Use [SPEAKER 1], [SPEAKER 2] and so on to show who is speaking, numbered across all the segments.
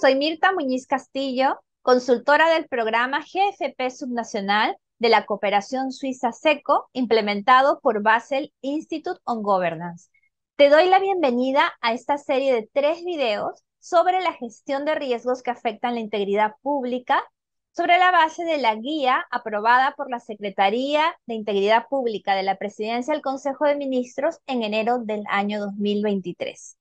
[SPEAKER 1] Soy Mirta Muñiz Castillo, consultora del programa GFP Subnacional de la Cooperación Suiza SECO, implementado por Basel Institute on Governance. Te doy la bienvenida a esta serie de tres videos sobre la gestión de riesgos que afectan la integridad pública sobre la base de la guía aprobada por la Secretaría de Integridad Pública de la Presidencia del Consejo de Ministros en enero del año 2023.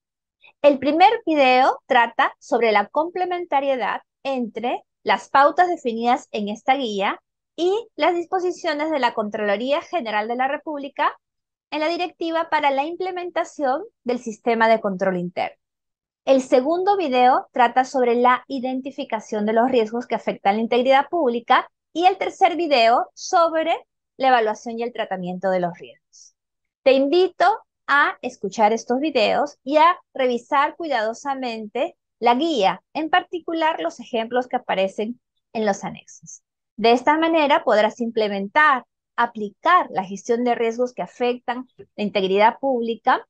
[SPEAKER 1] El primer video trata sobre la complementariedad entre las pautas definidas en esta guía y las disposiciones de la Contraloría General de la República en la Directiva para la implementación del sistema de control interno. El segundo video trata sobre la identificación de los riesgos que afectan la integridad pública y el tercer video sobre la evaluación y el tratamiento de los riesgos. Te invito a escuchar estos videos y a revisar cuidadosamente la guía, en particular los ejemplos que aparecen en los anexos. De esta manera podrás implementar, aplicar la gestión de riesgos que afectan la integridad pública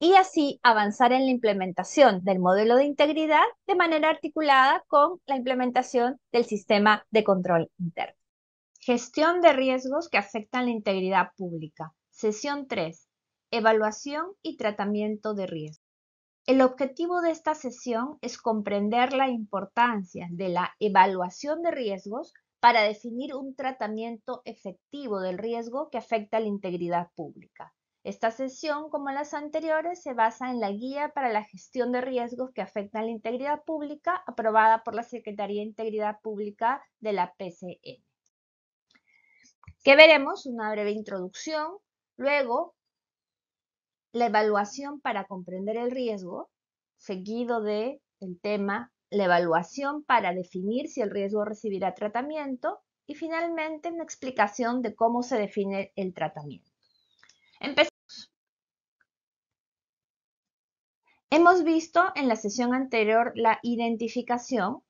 [SPEAKER 1] y así avanzar en la implementación del modelo de integridad de manera articulada con la implementación del sistema de control interno. Gestión de riesgos que afectan la integridad pública. Sesión 3 evaluación y tratamiento de riesgo. El objetivo de esta sesión es comprender la importancia de la evaluación de riesgos para definir un tratamiento efectivo del riesgo que afecta a la integridad pública. Esta sesión, como las anteriores, se basa en la Guía para la Gestión de Riesgos que afectan a la Integridad Pública, aprobada por la Secretaría de Integridad Pública de la PCN. Que veremos una breve introducción, luego la evaluación para comprender el riesgo, seguido de el tema la evaluación para definir si el riesgo recibirá tratamiento y finalmente una explicación de cómo se define el tratamiento. Empecemos. Hemos visto en la sesión anterior la identificación,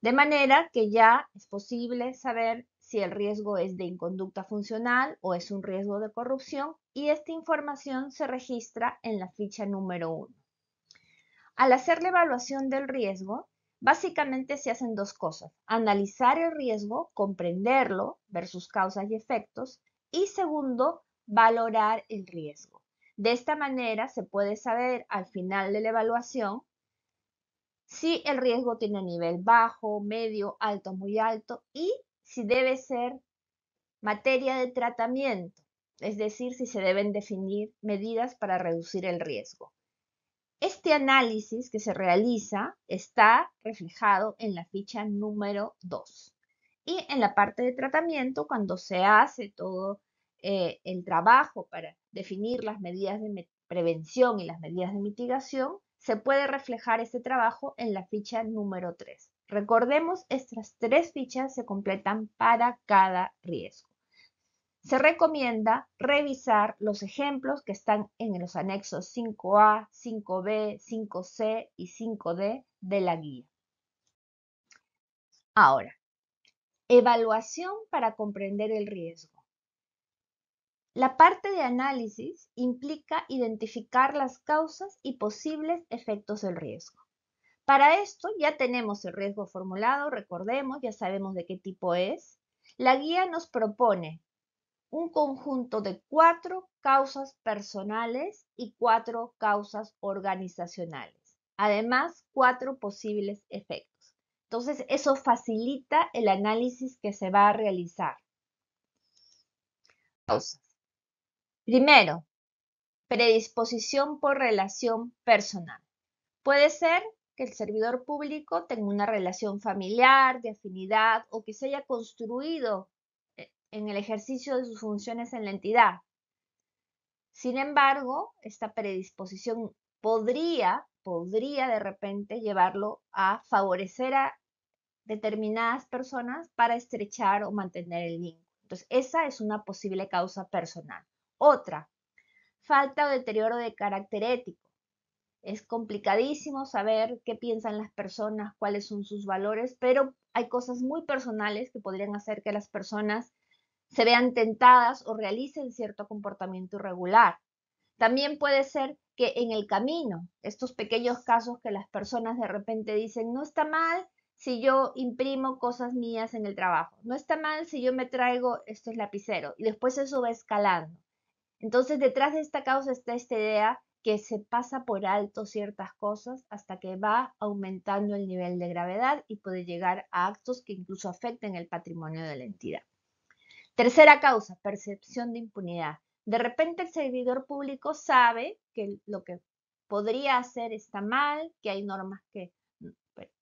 [SPEAKER 1] de manera que ya es posible saber si el riesgo es de inconducta funcional o es un riesgo de corrupción y esta información se registra en la ficha número uno. Al hacer la evaluación del riesgo, básicamente se hacen dos cosas, analizar el riesgo, comprenderlo, ver sus causas y efectos, y segundo, valorar el riesgo. De esta manera se puede saber al final de la evaluación si el riesgo tiene nivel bajo, medio, alto, muy alto y si debe ser materia de tratamiento, es decir, si se deben definir medidas para reducir el riesgo. Este análisis que se realiza está reflejado en la ficha número 2 y en la parte de tratamiento cuando se hace todo eh, el trabajo para definir las medidas de prevención y las medidas de mitigación, se puede reflejar este trabajo en la ficha número 3. Recordemos, estas tres fichas se completan para cada riesgo. Se recomienda revisar los ejemplos que están en los anexos 5A, 5B, 5C y 5D de la guía. Ahora, evaluación para comprender el riesgo. La parte de análisis implica identificar las causas y posibles efectos del riesgo. Para esto ya tenemos el riesgo formulado, recordemos, ya sabemos de qué tipo es. La guía nos propone un conjunto de cuatro causas personales y cuatro causas organizacionales. Además, cuatro posibles efectos. Entonces, eso facilita el análisis que se va a realizar. Causas. Primero, predisposición por relación personal. Puede ser que el servidor público tenga una relación familiar, de afinidad o que se haya construido eh, en el ejercicio de sus funciones en la entidad. Sin embargo, esta predisposición podría, podría de repente llevarlo a favorecer a determinadas personas para estrechar o mantener el vínculo. Entonces, esa es una posible causa personal. Otra, falta o deterioro de carácter ético. Es complicadísimo saber qué piensan las personas, cuáles son sus valores, pero hay cosas muy personales que podrían hacer que las personas se vean tentadas o realicen cierto comportamiento irregular. También puede ser que en el camino, estos pequeños casos que las personas de repente dicen, no está mal si yo imprimo cosas mías en el trabajo, no está mal si yo me traigo esto es lapicero y después eso va escalando. Entonces, detrás de esta causa está esta idea que se pasa por alto ciertas cosas hasta que va aumentando el nivel de gravedad y puede llegar a actos que incluso afecten el patrimonio de la entidad. Tercera causa, percepción de impunidad. De repente el servidor público sabe que lo que podría hacer está mal, que hay normas que mm,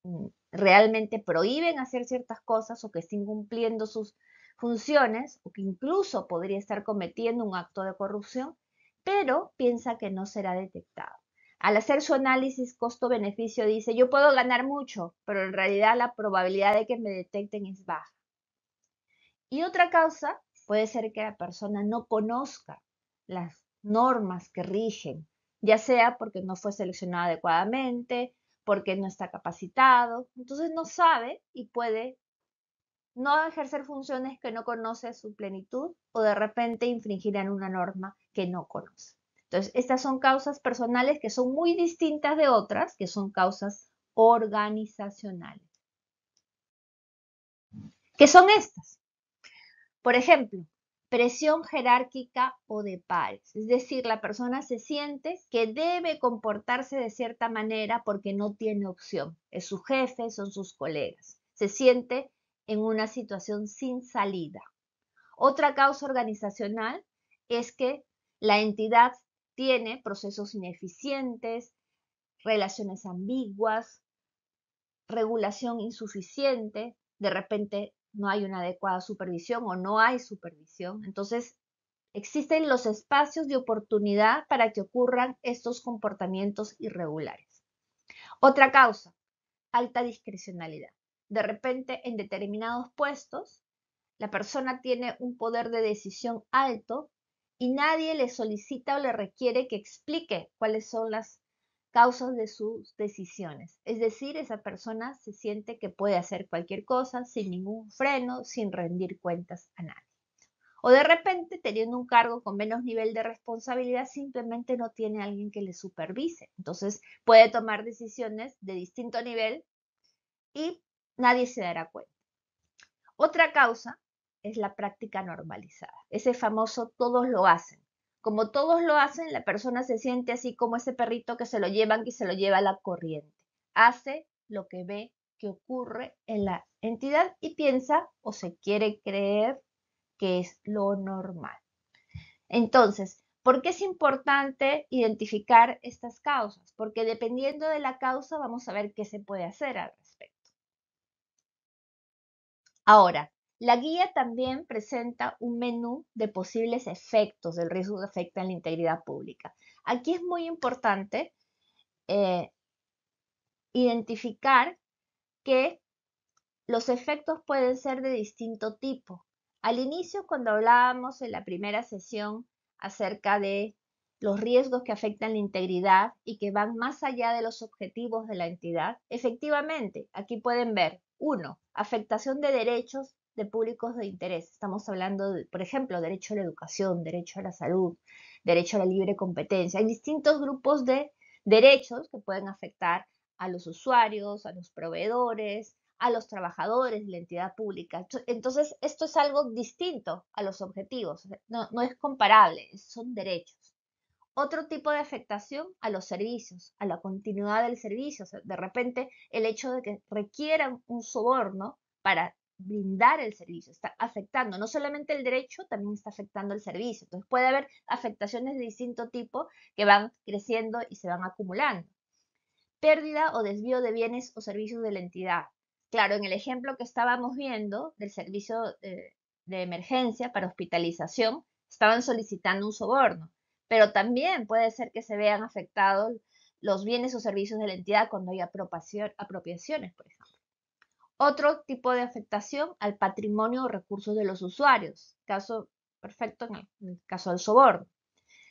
[SPEAKER 1] mm, realmente prohíben hacer ciertas cosas o que está incumpliendo sus funciones o que incluso podría estar cometiendo un acto de corrupción, pero piensa que no será detectado. Al hacer su análisis costo-beneficio dice, yo puedo ganar mucho, pero en realidad la probabilidad de que me detecten es baja. Y otra causa puede ser que la persona no conozca las normas que rigen, ya sea porque no fue seleccionado adecuadamente, porque no está capacitado, entonces no sabe y puede no ejercer funciones que no conoce su plenitud o de repente infringirán una norma que no conoce. Entonces, estas son causas personales que son muy distintas de otras, que son causas organizacionales. ¿Qué son estas? Por ejemplo, presión jerárquica o de pares. Es decir, la persona se siente que debe comportarse de cierta manera porque no tiene opción. Es su jefe, son sus colegas. Se siente en una situación sin salida. Otra causa organizacional es que la entidad tiene procesos ineficientes, relaciones ambiguas, regulación insuficiente, de repente no hay una adecuada supervisión o no hay supervisión. Entonces, existen los espacios de oportunidad para que ocurran estos comportamientos irregulares. Otra causa, alta discrecionalidad de repente en determinados puestos, la persona tiene un poder de decisión alto y nadie le solicita o le requiere que explique cuáles son las causas de sus decisiones. Es decir, esa persona se siente que puede hacer cualquier cosa sin ningún freno, sin rendir cuentas a nadie. O de repente, teniendo un cargo con menos nivel de responsabilidad, simplemente no tiene alguien que le supervise. Entonces puede tomar decisiones de distinto nivel y nadie se dará cuenta. Otra causa es la práctica normalizada, ese famoso todos lo hacen. Como todos lo hacen, la persona se siente así como ese perrito que se lo llevan y se lo lleva a la corriente. Hace lo que ve que ocurre en la entidad y piensa o se quiere creer que es lo normal. Entonces, ¿por qué es importante identificar estas causas? Porque dependiendo de la causa vamos a ver qué se puede hacer al Ahora, la guía también presenta un menú de posibles efectos del riesgo que afecta a la integridad pública. Aquí es muy importante eh, identificar que los efectos pueden ser de distinto tipo. Al inicio, cuando hablábamos en la primera sesión acerca de los riesgos que afectan la integridad y que van más allá de los objetivos de la entidad, efectivamente, aquí pueden ver, uno, afectación de derechos de públicos de interés. Estamos hablando, por ejemplo, derecho a la educación, derecho a la salud, derecho a la libre competencia. Hay distintos grupos de derechos que pueden afectar a los usuarios, a los proveedores, a los trabajadores la entidad pública. Entonces, esto es algo distinto a los objetivos, no, no es comparable, son derechos otro tipo de afectación a los servicios, a la continuidad del servicio. de repente, el hecho de que requieran un soborno para brindar el servicio, está afectando no solamente el derecho, también está afectando el servicio. Entonces puede haber afectaciones de distinto tipo que van creciendo y se van acumulando. Pérdida o desvío de bienes o servicios de la entidad. Claro, en el ejemplo que estábamos viendo del servicio eh, de emergencia para hospitalización, estaban solicitando un soborno pero también puede ser que se vean afectados los bienes o servicios de la entidad cuando hay apropiaciones, por ejemplo. Otro tipo de afectación al patrimonio o recursos de los usuarios, caso perfecto en el caso del soborno.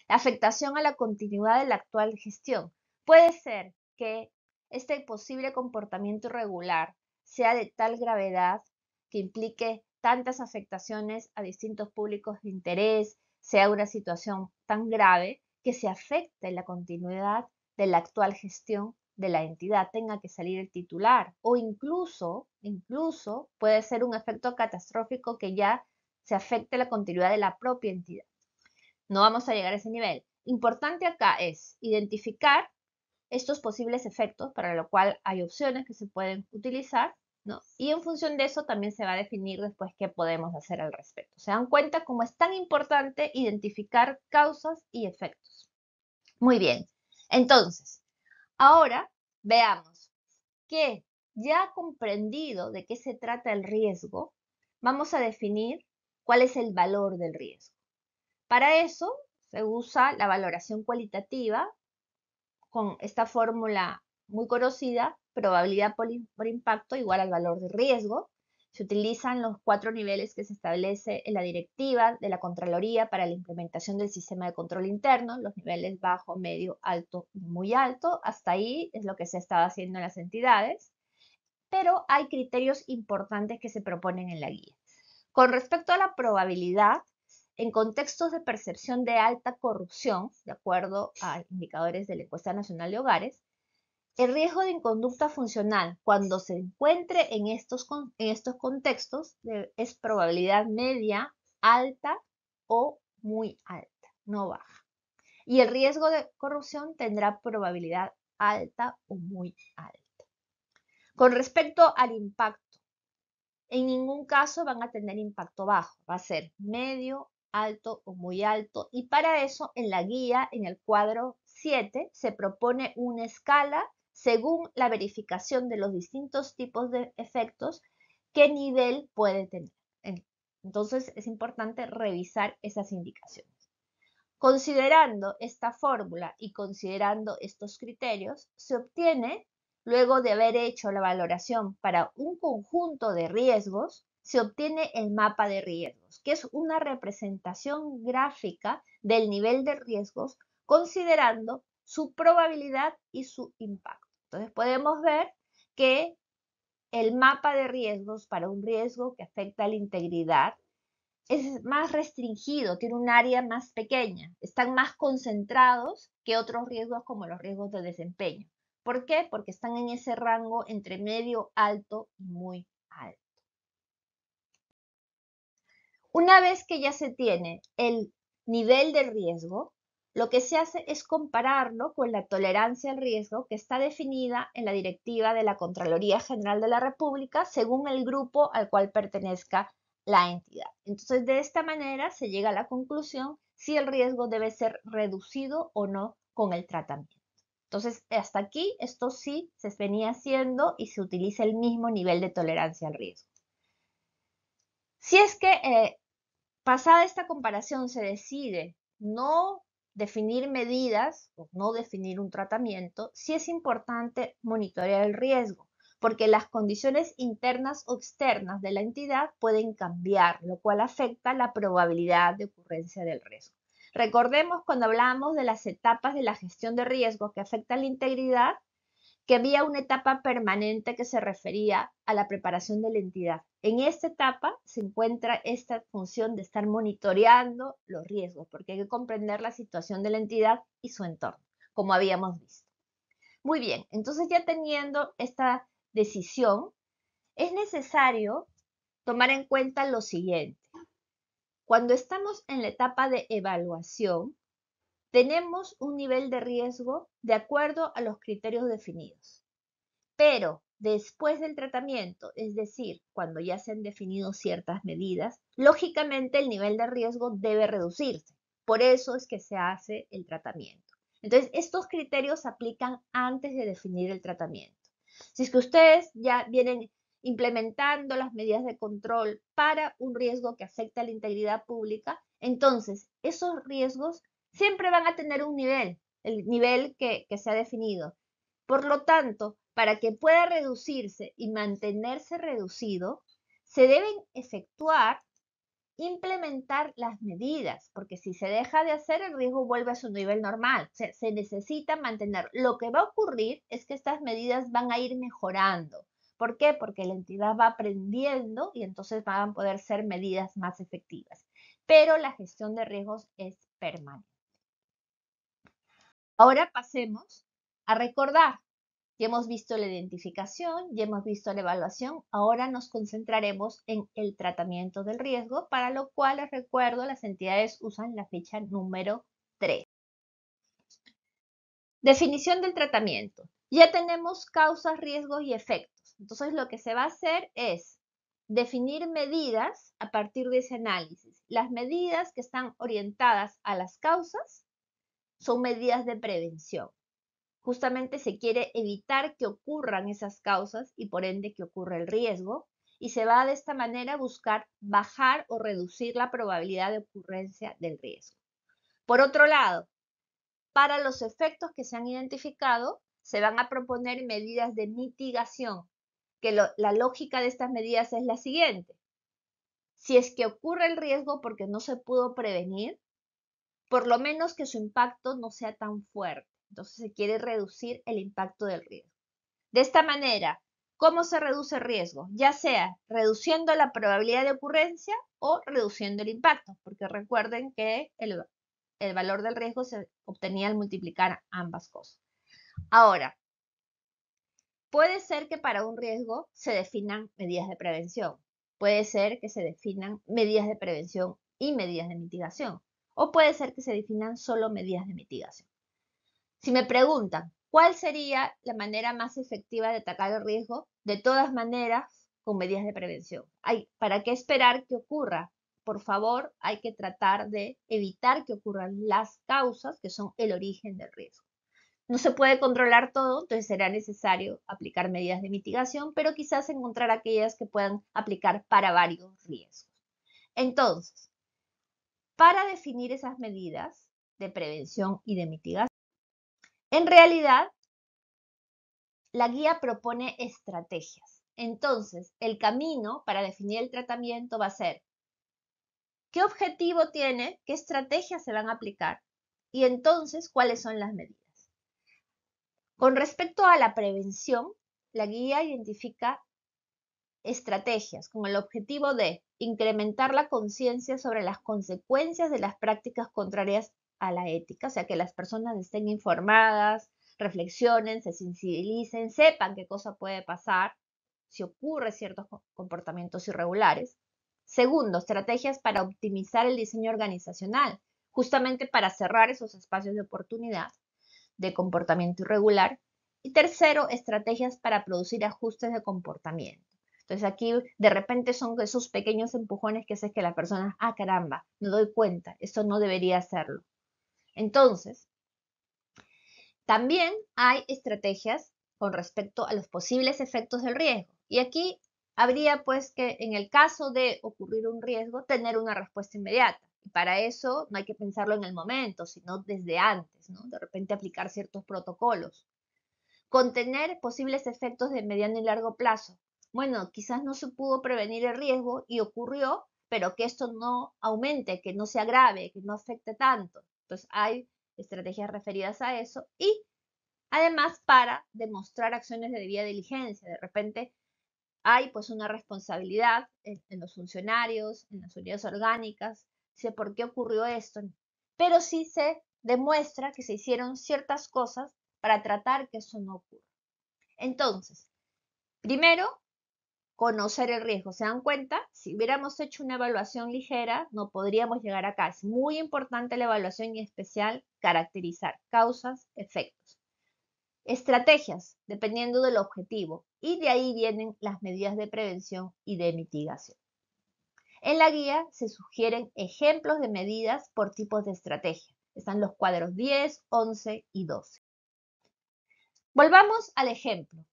[SPEAKER 1] La afectación a la continuidad de la actual gestión. Puede ser que este posible comportamiento irregular sea de tal gravedad que implique tantas afectaciones a distintos públicos de interés, sea una situación tan grave que se afecte la continuidad de la actual gestión de la entidad, tenga que salir el titular o incluso, incluso puede ser un efecto catastrófico que ya se afecte la continuidad de la propia entidad. No vamos a llegar a ese nivel. Importante acá es identificar estos posibles efectos, para lo cual hay opciones que se pueden utilizar y en función de eso también se va a definir después qué podemos hacer al respecto. Se dan cuenta cómo es tan importante identificar causas y efectos. Muy bien, entonces, ahora veamos que ya comprendido de qué se trata el riesgo, vamos a definir cuál es el valor del riesgo. Para eso se usa la valoración cualitativa con esta fórmula muy conocida probabilidad por, impacto igual al valor de riesgo. Se utilizan los cuatro niveles que se establece en la directiva de la Contraloría para la implementación del sistema de control interno, los niveles bajo, medio, alto y muy alto. Hasta ahí es lo que se estaba haciendo en las entidades, pero hay criterios importantes que se proponen en la guía. Con respecto a la probabilidad, en contextos de percepción de alta corrupción, de acuerdo a indicadores de la encuesta nacional de hogares, el riesgo de inconducta funcional cuando se encuentre en estos, en estos contextos es probabilidad media, alta o muy alta, no baja. Y el riesgo de corrupción tendrá probabilidad alta o muy alta. Con respecto al impacto, en ningún caso van a tener impacto bajo, va a ser medio, alto o muy alto. Y para eso, en la guía, en el cuadro 7, se propone una escala según la verificación de los distintos tipos de efectos, qué nivel puede tener. Entonces es importante revisar esas indicaciones. Considerando esta fórmula y considerando estos criterios, se obtiene, luego de haber hecho la valoración para un conjunto de riesgos, se obtiene el mapa de riesgos, que es una representación gráfica del nivel de riesgos considerando su probabilidad y su impacto. Entonces podemos ver que el mapa de riesgos para un riesgo que afecta a la integridad es más restringido, tiene un área más pequeña, están más concentrados que otros riesgos como los riesgos de desempeño. ¿Por qué? Porque están en ese rango entre medio, alto y muy alto. Una vez que ya se tiene el nivel de riesgo, lo que se hace es compararlo con la tolerancia al riesgo que está definida en la directiva de la Contraloría General de la República según el grupo al cual pertenezca la entidad. Entonces, de esta manera se llega a la conclusión si el riesgo debe ser reducido o no con el tratamiento. Entonces, hasta aquí esto sí se venía haciendo y se utiliza el mismo nivel de tolerancia al riesgo. Si es que eh, pasada esta comparación se decide no definir medidas o no definir un tratamiento, sí es importante monitorear el riesgo, porque las condiciones internas o externas de la entidad pueden cambiar, lo cual afecta la probabilidad de ocurrencia del riesgo. Recordemos cuando hablamos de las etapas de la gestión de riesgo que afectan la integridad, que había una etapa permanente que se refería a la preparación de la entidad. En esta etapa se encuentra esta función de estar monitoreando los riesgos, porque hay que comprender la situación de la entidad y su entorno, como habíamos visto. Muy bien, entonces ya teniendo esta decisión, es necesario tomar en cuenta lo siguiente. Cuando estamos en la etapa de evaluación, tenemos un nivel de riesgo de acuerdo a los criterios definidos. Pero después del tratamiento, es decir, cuando ya se han definido ciertas medidas, lógicamente el nivel de riesgo debe reducirse. Por eso es que se hace el tratamiento. Entonces, estos criterios se aplican antes de definir el tratamiento. Si es que ustedes ya vienen implementando las medidas de control para un riesgo que afecta a la integridad pública, entonces esos riesgos siempre van a tener un nivel, el nivel que, se ha definido. Por lo tanto, para que pueda reducirse y mantenerse reducido, se deben efectuar, implementar las medidas, porque si se deja de hacer, el riesgo vuelve a su nivel normal. se necesita mantener. Lo que va a ocurrir es que estas medidas van a ir mejorando. ¿Por qué? Porque la entidad va aprendiendo y entonces van a poder ser medidas más efectivas. Pero la gestión de riesgos es permanente. Ahora pasemos a recordar. que hemos visto la identificación, ya hemos visto la evaluación, ahora nos concentraremos en el tratamiento del riesgo, para lo cual les recuerdo las entidades usan la ficha número 3. Definición del tratamiento. Ya tenemos causas, riesgos y efectos. Entonces lo que se va a hacer es definir medidas a partir de ese análisis. Las medidas que están orientadas a las causas son medidas de prevención. Justamente se quiere evitar que ocurran esas causas y por ende que ocurra el riesgo y se va de esta manera a buscar bajar o reducir la probabilidad de ocurrencia del riesgo. Por otro lado, para los efectos que se han identificado, se van a proponer medidas de mitigación, que la lógica de estas medidas es la siguiente. Si es que ocurre el riesgo porque no se pudo prevenir, por lo menos que su impacto no sea tan fuerte. Entonces se quiere reducir el impacto del riesgo. De esta manera, ¿cómo se reduce el riesgo? Ya sea reduciendo la probabilidad de ocurrencia o reduciendo el impacto, porque recuerden que el, el valor del riesgo se obtenía al multiplicar ambas cosas. Ahora, puede ser que para un riesgo se definan medidas de prevención, puede ser que se definan medidas de prevención y medidas de mitigación o puede ser que se definan solo medidas de mitigación. Si me preguntan cuál sería la manera más efectiva de atacar el riesgo, de todas maneras, con medidas de prevención. Hay, ¿Para qué esperar que ocurra? Por favor, hay que tratar de evitar que ocurran las causas que son el origen del riesgo. No se puede controlar todo, entonces será necesario aplicar medidas de mitigación, pero quizás encontrar aquellas que puedan aplicar para varios riesgos. Entonces, para definir esas medidas de prevención y de mitigación. En realidad, la guía propone estrategias. Entonces, el camino para definir el tratamiento va a ser qué objetivo tiene, qué estrategias se van a aplicar y entonces cuáles son las medidas. Con respecto a la prevención, la guía identifica estrategias con el objetivo de incrementar la conciencia sobre las consecuencias de las prácticas contrarias a la ética, o sea, que las personas estén informadas, reflexionen, se sensibilicen, sepan qué cosa puede pasar si ocurre ciertos comportamientos irregulares. Segundo, estrategias para optimizar el diseño organizacional, justamente para cerrar esos espacios de oportunidad de comportamiento irregular. Y tercero, estrategias para producir ajustes de comportamiento. Entonces aquí de repente son esos pequeños empujones que haces que la persona, ah, caramba, me doy cuenta, Eso no debería hacerlo. Entonces, también hay estrategias con respecto a los posibles efectos del riesgo. Y aquí habría pues que en el caso de ocurrir un riesgo, tener una respuesta inmediata. Y para eso no hay que pensarlo en el momento, sino desde antes, ¿no? De repente aplicar ciertos protocolos. Contener posibles efectos de mediano y largo plazo bueno, quizás no se pudo prevenir el riesgo y ocurrió, pero que esto no aumente, que no se agrave, que no afecte tanto. Entonces hay estrategias referidas a eso y además para demostrar acciones de debida diligencia. De repente hay pues una responsabilidad en, los funcionarios, en las unidades orgánicas, sé por qué ocurrió esto, pero sí se demuestra que se hicieron ciertas cosas para tratar que eso no ocurra. Entonces, primero, conocer el riesgo. ¿Se dan cuenta? Si hubiéramos hecho una evaluación ligera, no podríamos llegar acá. Es muy importante la evaluación y especial caracterizar causas, efectos. Estrategias, dependiendo del objetivo. Y de ahí vienen las medidas de prevención y de mitigación. En la guía se sugieren ejemplos de medidas por tipos de estrategia. Están los cuadros 10, 11 y 12. Volvamos al ejemplo.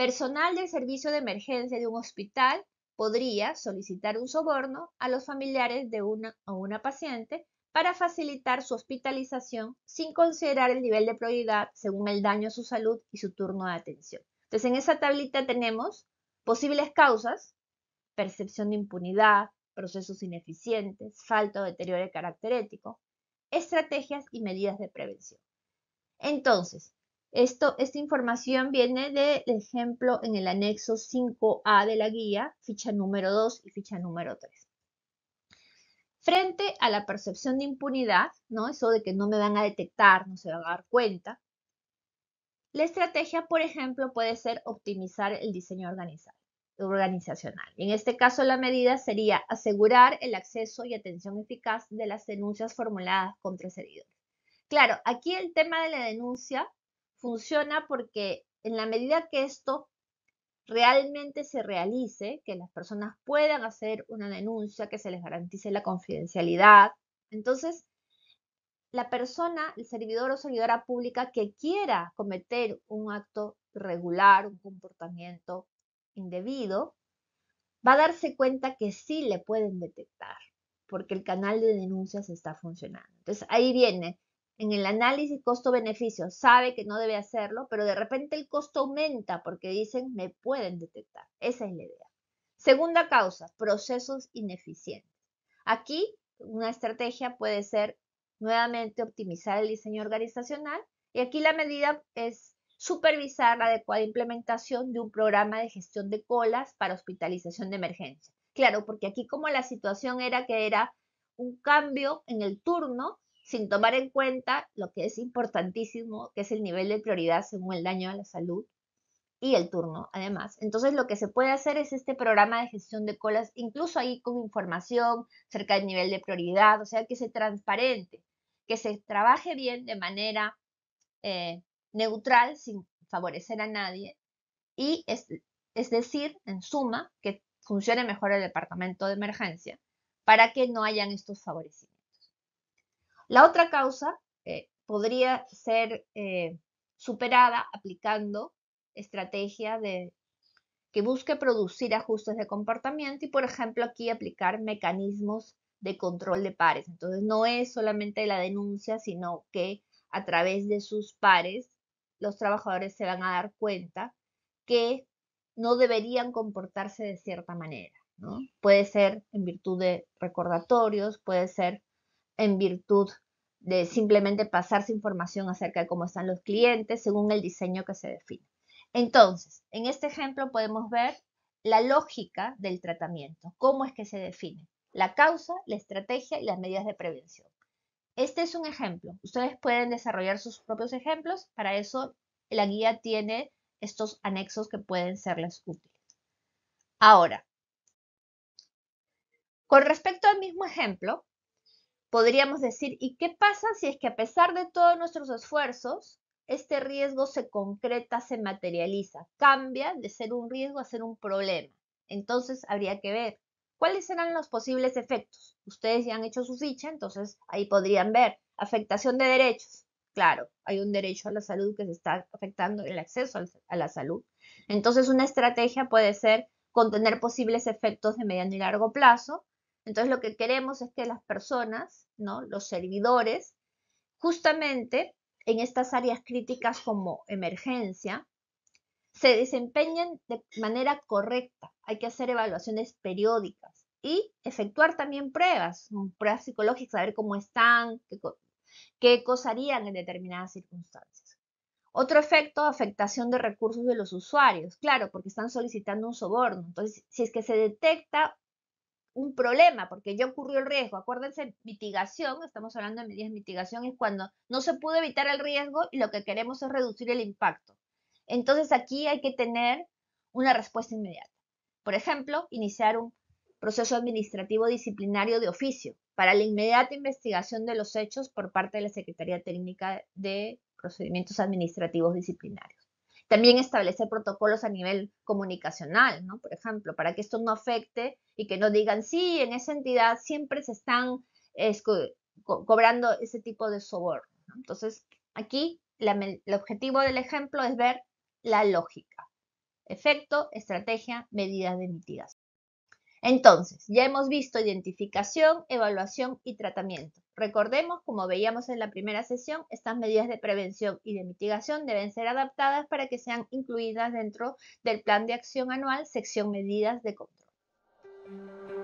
[SPEAKER 1] Personal del servicio de emergencia de un hospital podría solicitar un soborno a los familiares de una o una paciente para facilitar su hospitalización sin considerar el nivel de prioridad según el daño a su salud y su turno de atención. Entonces, en esa tablita tenemos posibles causas, percepción de impunidad, procesos ineficientes, falta o deterioro de carácter ético, estrategias y medidas de prevención. Entonces, esto, esta información viene del ejemplo en el anexo 5A de la guía, ficha número 2 y ficha número 3. Frente a la percepción de impunidad, ¿no? eso de que no me van a detectar, no se van a dar cuenta, la estrategia, por ejemplo, puede ser optimizar el diseño organizacional. En este caso, la medida sería asegurar el acceso y atención eficaz de las denuncias formuladas contra servidores. Claro, aquí el tema de la denuncia funciona porque en la medida que esto realmente se realice, que las personas puedan hacer una denuncia, que se les garantice la confidencialidad, entonces la persona, el servidor o servidora pública que quiera cometer un acto irregular, un comportamiento indebido, va a darse cuenta que sí le pueden detectar, porque el canal de denuncias está funcionando. Entonces ahí viene en el análisis costo-beneficio sabe que no debe hacerlo, pero de repente el costo aumenta porque dicen me pueden detectar. Esa es la idea. Segunda causa, procesos ineficientes. Aquí una estrategia puede ser nuevamente optimizar el diseño organizacional y aquí la medida es supervisar la adecuada implementación de un programa de gestión de colas para hospitalización de emergencia. Claro, porque aquí como la situación era que era un cambio en el turno, sin tomar en cuenta lo que es importantísimo, que es el nivel de prioridad según el daño a la salud y el turno, además. Entonces, lo que se puede hacer es este programa de gestión de colas, incluso ahí con información acerca del nivel de prioridad, o sea, que sea transparente, que se trabaje bien de manera eh, neutral, sin favorecer a nadie, y es, es decir, en suma, que funcione mejor el departamento de emergencia para que no hayan estos favorecimientos. La otra causa eh, podría ser eh, superada aplicando estrategia que busque producir ajustes de comportamiento y, por ejemplo, aquí aplicar mecanismos de control de pares. Entonces, no es solamente la denuncia, sino que a través de sus pares, los trabajadores se van a dar cuenta que no deberían comportarse de cierta manera. Puede ser en virtud de recordatorios, puede ser en virtud de simplemente pasarse información acerca de cómo están los clientes según el diseño que se define. Entonces, en este ejemplo podemos ver la lógica del tratamiento, cómo es que se define la causa, la estrategia y las medidas de prevención. Este es un ejemplo. Ustedes pueden desarrollar sus propios ejemplos. Para eso, la guía tiene estos anexos que pueden serles útiles. Ahora, con respecto al mismo ejemplo, podríamos decir, ¿y qué pasa si es que a pesar de todos nuestros esfuerzos, este riesgo se concreta, se materializa, cambia de ser un riesgo a ser un problema? Entonces habría que ver cuáles serán los posibles efectos. Ustedes ya han hecho su ficha, entonces ahí podrían ver afectación de derechos. Claro, hay un derecho a la salud que se está afectando el acceso a la salud. Entonces una estrategia puede ser contener posibles efectos de mediano y largo plazo, entonces lo que queremos es que las personas, ¿no? los servidores, justamente en estas áreas críticas como emergencia, se desempeñen de manera correcta. Hay que hacer evaluaciones periódicas y efectuar también pruebas, mm, pruebas psicológicas, saber cómo están, qué, qué cosas harían en determinadas circunstancias. Otro efecto, afectación de recursos de los usuarios, claro, porque están solicitando un soborno. Entonces, si es que se detecta un problema, porque ya ocurrió el riesgo. Acuérdense, mitigación, estamos hablando de medidas de mitigación, es cuando no se pudo evitar el riesgo y lo que queremos es reducir el impacto. Entonces aquí hay que tener una respuesta inmediata. Por ejemplo, iniciar un proceso administrativo disciplinario de oficio para la inmediata investigación de los hechos por parte de la Secretaría Técnica de Procedimientos Administrativos Disciplinarios. También establecer protocolos a nivel comunicacional, ¿no? Por ejemplo, para que esto no afecte y que no digan, sí, en esa entidad siempre se están este, cobrando ese tipo de soborno. Entonces, aquí el objetivo del ejemplo es ver la lógica. Efecto, estrategia, medidas de mitigación. Entonces, ya hemos visto identificación, evaluación y tratamiento. Recordemos, como veíamos en la primera sesión, estas medidas de prevención y de mitigación deben ser adaptadas para que sean incluidas dentro del Plan de Acción Anual, sección Medidas de Control.